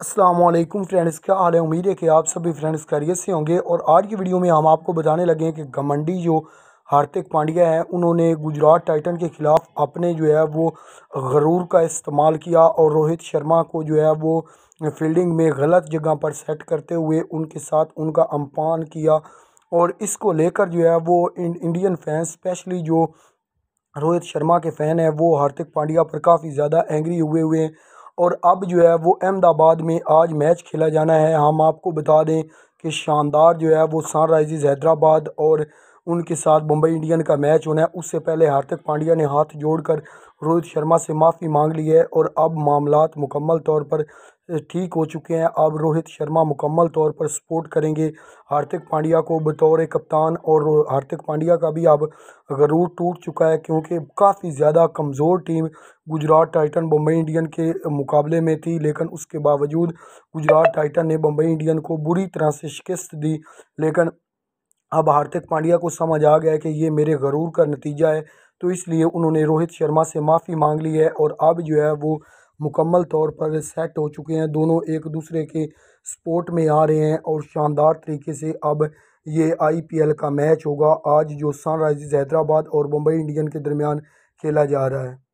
Aslam friends क्या हाल है उम्मीद है कि आप सभी फ्रेंड्स खैरियत से होंगे और आज की वीडियो में हम आपको बताने लगे हैं कि घमंडी जो हार्दिक पांड्या है उन्होंने गुजरात टाइटन के ख़िलाफ़ अपने जो है वो गरूर का इस्तेमाल किया और रोहित शर्मा को जो है वो फील्डिंग में गलत जगह पर सेट करते हुए उनके साथ उनका अम्पान किया और इसको लेकर जो है वो इंडियन फैंस स्पेशली जो रोहित शर्मा के फ़ैन हैं वो हार्दिक पांड्या पर काफ़ी ज़्यादा एंग्री हुए हुए हैं और अब जो है वो अहमदाबाद में आज मैच खेला जाना है हम आपको बता दें कि शानदार जो है वो सनराइज़र्स हैदराबाद और उनके साथ मुंबई इंडियन का मैच होना है उससे पहले हार्दिक पांड्या ने हाथ जोड़कर रोहित शर्मा से माफ़ी मांग ली है और अब मामला मुकम्मल तौर पर ठीक हो चुके हैं अब रोहित शर्मा मुकम्मल तौर पर सपोर्ट करेंगे हार्दिक पांड्या को बतौर कप्तान और हार्दिक पांड्या का भी अब गरूर टूट चुका है क्योंकि काफ़ी ज़्यादा कमज़ोर team Gujarat Titan Bombay Indian के मुकाबले में थी लेकिन उसके बावजूद गुजरात टाइटन ने बम्बई इंडियन को बुरी तरह से शिकस्त दी लेकिन अब हार्दिक पांड्या को समझ आ गया कि ये मेरे गरूर का नतीजा है तो इसलिए उन्होंने रोहित शर्मा से माफ़ी मांग ली है और अब जो है वो मुकम्मल तौर पर सेट हो चुके हैं दोनों एक दूसरे के स्पोर्ट में आ रहे हैं और शानदार तरीके से अब ये आईपीएल का मैच होगा आज जो सनराइज़र्स हैदराबाद और मुंबई इंडियन के दरमियान खेला जा रहा है